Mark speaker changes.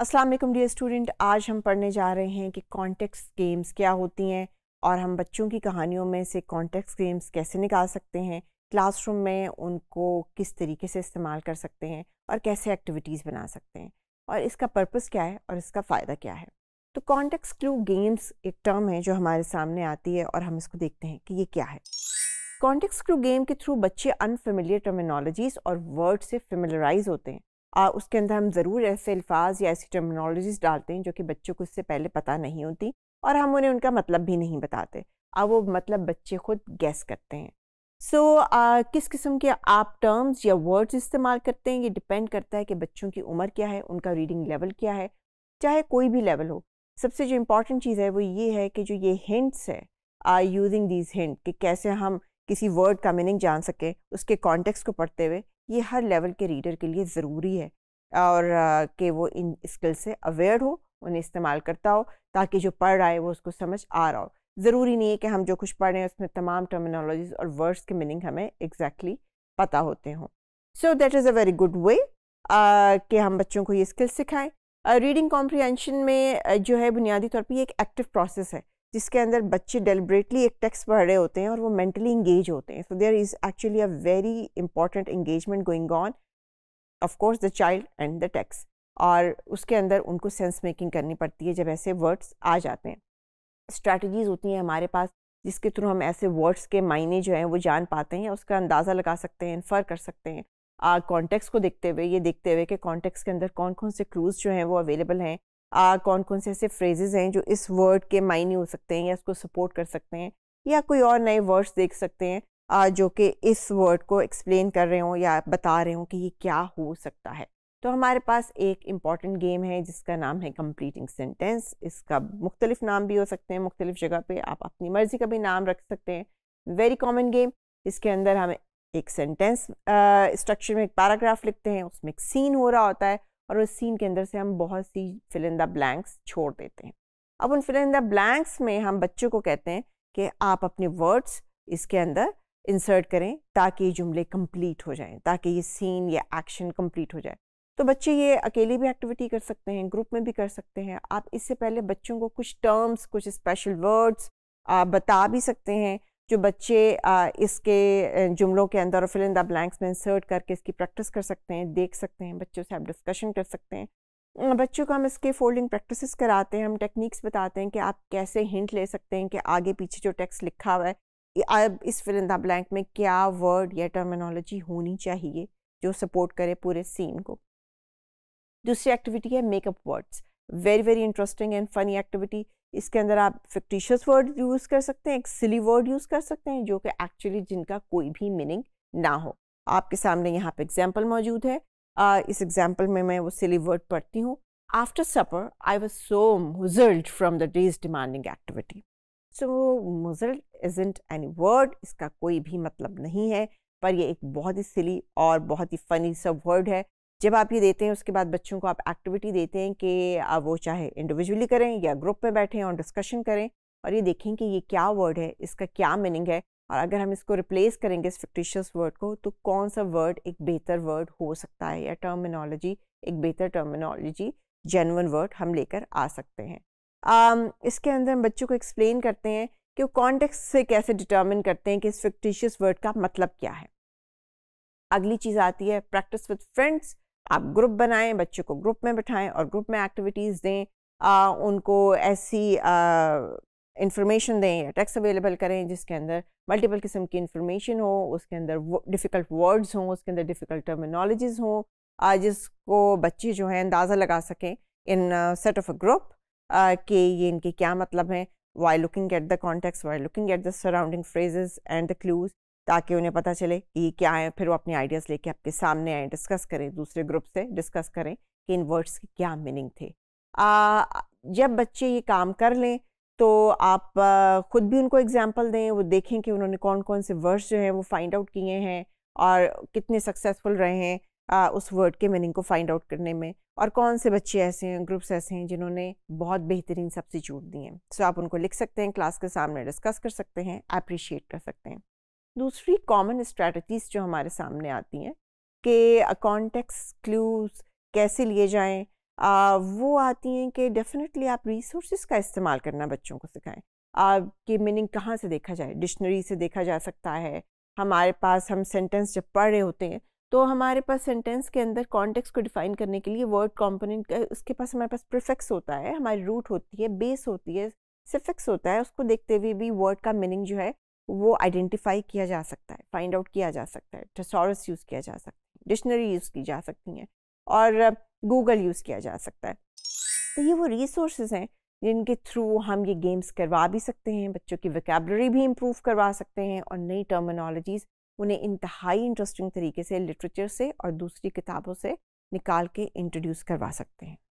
Speaker 1: अस्सलाम वालेकुम dear student आज हम पढ़ने जा रहे हैं कि कॉन्टेक्स गेम्स क्या होती हैं और हम बच्चों की कहानियों में से कॉन्टेक्स गेम्स कैसे निकाल सकते हैं क्लासरूम में उनको किस तरीके से इस्तेमाल कर सकते हैं और कैसे एक्टिविटीज़ बना सकते हैं और इसका पर्पज़ क्या है और इसका फ़ायदा क्या है तो कॉन्टेक्स क्लू गेम्स एक टर्म है जो हमारे सामने आती है और हम इसको देखते हैं कि ये क्या है कॉन्टेक्स क्लू गेम के थ्रू बच्चे अनफेमिलियर टर्मिनोलॉजीज़ और वर्ड से फेमिलराइज होते हैं आ, उसके अंदर हम ज़रूर ऐसे अल्फाज या ऐसी टर्मिनोलॉजीज़ डालते हैं जो कि बच्चों को इससे पहले पता नहीं होती और हम उन्हें उनका मतलब भी नहीं बताते अब वो मतलब बच्चे खुद गैस करते हैं सो so, uh, किस किस्म के आप टर्म्स या वर्ड्स इस्तेमाल करते हैं ये डिपेंड करता है कि बच्चों की उम्र क्या है उनका रीडिंग लेवल क्या है चाहे कोई भी लेवल हो सबसे जो इम्पॉर्टेंट चीज़ है वो ये है कि जो ये हिंट्स है यूजिंग दीज हिंट कि कैसे हम किसी वर्ड का मीनिंग जान सकें उसके कॉन्टेक्स्ट को पढ़ते हुए ये हर लेवल के रीडर के लिए ज़रूरी है और कि वो इन स्किल से अवेयर हो उन्हें इस्तेमाल करता हो ताकि जो पढ़ रहा है वो उसको समझ आ रहा हो ज़रूरी नहीं है कि हम जो कुछ पढ़ रहे हैं उसमें तमाम टर्मिनोलॉजीज और वर्ड्स के मीनिंग हमें एग्जैक्टली exactly पता होते हों so that is a very good way कि हम बच्चों को ये स्किल्स सिखाएं रीडिंग uh, में uh, जो है बुनियादी तौर पर ये एक एक्टिव प्रोसेस है जिसके अंदर बच्चे डेलिब्रेटली एक टेक्स्ट पढ़ रहे होते हैं और वो मेंटली इंगेज होते हैं so there is actually a very important engagement going on of course the child and the text और उसके अंदर उनको सेंस मेकिंग करनी पड़ती है जब ऐसे वर्ड्स आ जाते हैं स्ट्रैटेजीज़ होती हैं हमारे पास जिसके थ्रू हम ऐसे वर्ड्स के मायने जो हैं वो जान पाते हैं उसका अंदाज़ा लगा सकते हैं इन्फर कर सकते हैं कॉन्टेक्स्ट को देखते हुए ये देखते हुए कि कॉन्टेक्स्ट के अंदर कौन कौन से क्लूज़ जो हैं वो अवेलेबल हैं आ, कौन कौन से ऐसे फ्रेजेज़ हैं जो इस वर्ड के मायने हो सकते हैं या इसको सपोर्ट कर सकते हैं या कोई और नए वर्ड्स देख सकते हैं आ, जो कि इस वर्ड को एक्सप्लेन कर रहे हों या बता रहे हों कि ये क्या हो सकता है तो हमारे पास एक इम्पॉर्टेंट गेम है जिसका नाम है कम्प्लीटिंग सेंटेंस इसका मुख्तलिफ नाम भी हो सकते हैं मुख्तलिफ जगह पे आप अपनी मर्ज़ी का भी नाम रख सकते हैं वेरी कॉमन गेम इसके अंदर हम एक सेंटेंस स्ट्रक्चर में एक पैराग्राफ लिखते हैं उसमें एक सीन हो रहा होता है और उस सीन के अंदर से हम बहुत सी फिलिंदा ब्लैंक्स छोड़ देते हैं अब उन फिलिंदा ब्लैंक्स में हम बच्चों को कहते हैं कि आप अपने वर्ड्स इसके अंदर इंसर्ट करें ताकि ये जुमले कंप्लीट हो जाएं ताकि ये सीन या एक्शन कंप्लीट हो जाए तो बच्चे ये अकेले भी एक्टिविटी कर सकते हैं ग्रुप में भी कर सकते हैं आप इससे पहले बच्चों को कुछ टर्म्स कुछ स्पेशल वर्ड्स आप बता भी सकते हैं जो बच्चे आ, इसके जुमलों के अंदर और फिल इन द ब्लैंक्स में इंसर्ट करके इसकी प्रैक्टिस कर सकते हैं देख सकते हैं बच्चों से आप डिस्कशन कर सकते हैं बच्चों को हम इसके फोल्डिंग प्रैक्टिसेस कराते हैं हम टेक्निक्स बताते हैं कि आप कैसे हिंट ले सकते हैं कि आगे पीछे जो टेक्स्ट लिखा हुआ है अब इस फिल इन द ब्लैंक में क्या वर्ड या टर्मिनोलॉजी होनी चाहिए जो सपोर्ट करे पूरे सीन को दूसरी एक्टिविटी है make up words very very interesting and funny activity इसके अंदर आप फिक्टिशियस वर्ड यूज़ कर सकते हैं एक सिली वर्ड यूज़ कर सकते हैं जो कि एक्चुअली जिनका कोई भी मीनिंग ना हो आपके सामने यहाँ पे एग्जाम्पल मौजूद है आ, इस एग्जाम्पल में मैं वो सिली वर्ड पढ़ती हूँ after supper I was so muzzled from the day's demanding activity so muzzled in any word इसका कोई भी मतलब नहीं है पर ये एक बहुत ही सिली और बहुत ही फ़नी सब वर्ड है जब आप ये देते हैं उसके बाद बच्चों को आप एक्टिविटी देते हैं कि आप वो चाहे इंडिविजुअली करें या ग्रुप में बैठें और डिस्कशन करें और ये देखें कि ये क्या वर्ड है इसका क्या मीनिंग है और अगर हम इसको रिप्लेस करेंगे इस फिक्टिशियस वर्ड को तो कौन सा वर्ड एक बेहतर वर्ड हो सकता है या टर्मिनोलॉजी एक बेहतर टर्मिनोलॉजी जेनवन वर्ड हम लेकर आ सकते हैं um, इसके अंदर हम बच्चों को एक्सप्लेन करते हैं कि वो कॉन्टेक्स्ट से कैसे डिटर्मिन करते हैं कि इस फिक्टिशियस वर्ड का मतलब क्या है अगली चीज़ आती है प्रैक्टिस विद फ्रेंड्स आप ग्रुप बनाएं बच्चों को ग्रुप में बिठाएं और ग्रुप में एक्टिविटीज़ दें आ, उनको ऐसी इंफॉर्मेशन दें या टेक्स्ट अवेलेबल करें जिसके अंदर मल्टीपल किस्म की इंफॉर्मेशन हो उसके अंदर डिफ़िकल्ट वर्ड्स हों उसके अंदर डिफ़िकल्ट टर्मिनोलॉजीज़ हों जिसको बच्चे जो हैं अंदाज़ा लगा सकें in set of a group कि ये इनके क्या मतलब हैं by looking at the context by looking at the surrounding phrases and the clues ताकि उन्हें पता चले ये क्या है फिर वो अपने आइडियाज़ लेके आपके सामने आए डिस्कस करें दूसरे ग्रुप से डिस्कस करें कि इन वर्ड्स की क्या मीनिंग थे आ, जब बच्चे ये काम कर लें तो आप खुद भी उनको एग्जाम्पल दें वो देखें कि उन्होंने कौन कौन से वर्ड्स जो हैं वो फाइंड आउट किए हैं और कितने सक्सेसफुल रहे हैं आ, उस वर्ड के मीनिंग को फाइंड आउट करने में और कौन से बच्चे ऐसे हैं ग्रुप्स ऐसे हैं जिन्होंने बहुत बेहतरीन सब्सिट्यूट दिए हैं सो so, आप उनको लिख सकते हैं क्लास के सामने डिस्कस कर सकते हैं अप्रिशिएट कर सकते हैं दूसरी कॉमन स्ट्रैटीज़ जो हमारे सामने आती हैं कि कॉन्टेक्स क्लूज कैसे लिए जाएं आ, वो आती हैं कि डेफिनेटली आप रिसोर्स का इस्तेमाल करना बच्चों को सिखाएं आपकी मीनिंग कहाँ से देखा जाए डिक्शनरी से देखा जा सकता है हमारे पास हम सेंटेंस जब पढ़ रहे होते हैं तो हमारे पास सेंटेंस के अंदर कॉन्टेक्स को डिफाइन करने के लिए वर्ड कॉम्पोनेंट उसके पास हमारे पास प्रिफेक्स होता है हमारी रूट होती है बेस होती है सिफिक्स होता है उसको देखते हुए भी वर्ड का मीनिंग जो है वो आइडेंटिफाई किया जा सकता है फाइंड आउट किया जा सकता है टेसोरस यूज़ किया जा सकता है डिक्शनरी यूज़ की जा सकती हैं और गूगल यूज़ किया जा सकता है तो ये वो रिसोर्स हैं जिनके थ्रू हम ये गेम्स करवा भी सकते हैं बच्चों की वकेबलरी भी इम्प्रूव करवा सकते हैं और नई टर्मिनोलॉजीज़ उन्हें इंतहाई इंटरेस्टिंग तरीके से लिटरेचर से और दूसरी किताबों से निकाल के इंट्रोड्यूस करवा सकते हैं